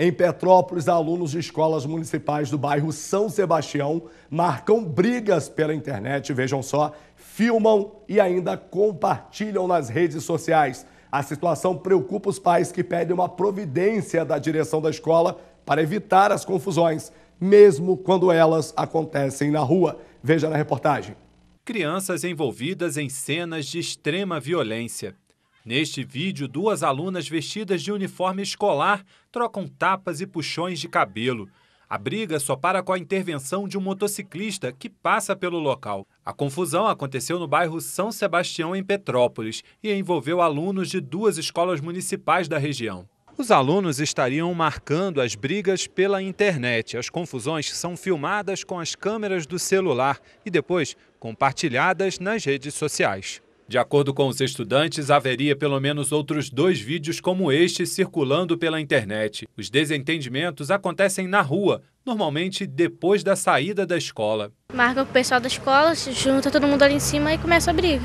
Em Petrópolis, alunos de escolas municipais do bairro São Sebastião marcam brigas pela internet, vejam só, filmam e ainda compartilham nas redes sociais. A situação preocupa os pais que pedem uma providência da direção da escola para evitar as confusões, mesmo quando elas acontecem na rua. Veja na reportagem. Crianças envolvidas em cenas de extrema violência. Neste vídeo, duas alunas vestidas de uniforme escolar trocam tapas e puxões de cabelo. A briga só para com a intervenção de um motociclista que passa pelo local. A confusão aconteceu no bairro São Sebastião, em Petrópolis, e envolveu alunos de duas escolas municipais da região. Os alunos estariam marcando as brigas pela internet. As confusões são filmadas com as câmeras do celular e depois compartilhadas nas redes sociais. De acordo com os estudantes, haveria pelo menos outros dois vídeos como este circulando pela internet. Os desentendimentos acontecem na rua, normalmente depois da saída da escola. Marca o pessoal da escola, se junta todo mundo ali em cima e começa a briga.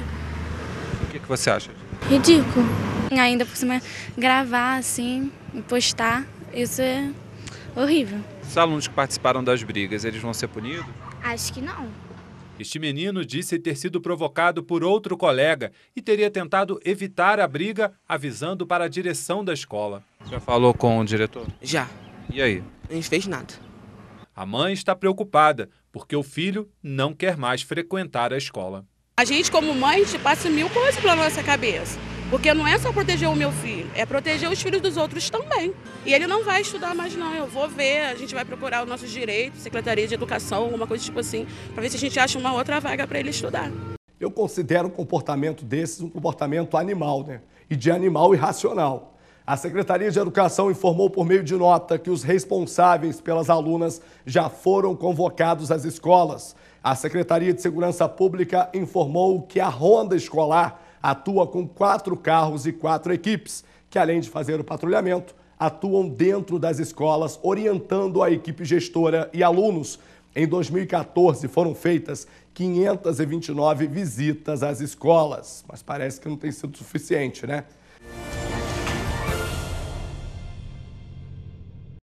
O que, é que você acha? Ridículo. Ainda por cima, gravar assim, postar, isso é horrível. Os alunos que participaram das brigas, eles vão ser punidos? Acho que não. Este menino disse ter sido provocado por outro colega e teria tentado evitar a briga, avisando para a direção da escola. Já falou com o diretor? Já. E aí? Não fez nada. A mãe está preocupada porque o filho não quer mais frequentar a escola. A gente, como mãe, a gente passa mil coisas pela nossa cabeça. Porque não é só proteger o meu filho, é proteger os filhos dos outros também. E ele não vai estudar mais, não. Eu vou ver, a gente vai procurar os nossos direitos, Secretaria de Educação, alguma coisa tipo assim, para ver se a gente acha uma outra vaga para ele estudar. Eu considero o comportamento desses um comportamento animal, né? E de animal irracional. A Secretaria de Educação informou por meio de nota que os responsáveis pelas alunas já foram convocados às escolas. A Secretaria de Segurança Pública informou que a ronda escolar atua com quatro carros e quatro equipes, que além de fazer o patrulhamento, atuam dentro das escolas, orientando a equipe gestora e alunos. Em 2014 foram feitas 529 visitas às escolas, mas parece que não tem sido suficiente, né?